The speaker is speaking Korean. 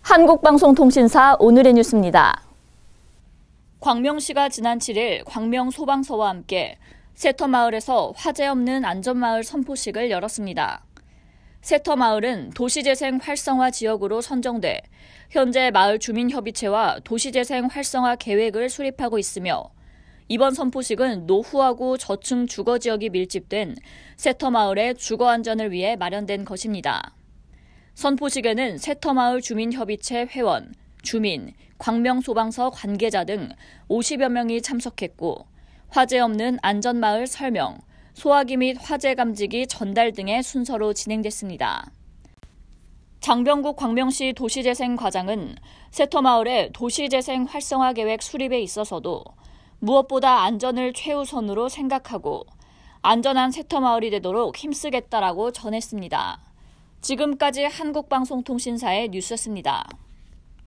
한국방송통신사 오늘의 뉴스입니다. 광명시가 지난 7일 광명 소방서와 함께 세터마을에서 화재 없는 안전마을 선포식을 열었습니다. 세터마을은 도시재생 활성화 지역으로 선정돼 현재 마을 주민협의체와 도시재생 활성화 계획을 수립하고 있으며 이번 선포식은 노후하고 저층 주거 지역이 밀집된 세터 마을의 주거 안전을 위해 마련된 것입니다. 선포식에는 세터 마을 주민협의체 회원, 주민, 광명소방서 관계자 등 50여 명이 참석했고 화재 없는 안전마을 설명, 소화기 및 화재 감지기 전달 등의 순서로 진행됐습니다. 장병국 광명시 도시재생과장은 세터마을의 도시재생 활성화 계획 수립에 있어서도 무엇보다 안전을 최우선으로 생각하고 안전한 세터 마을이 되도록 힘쓰겠다라고 전했습니다. 지금까지 한국방송통신사의 뉴스였습니다.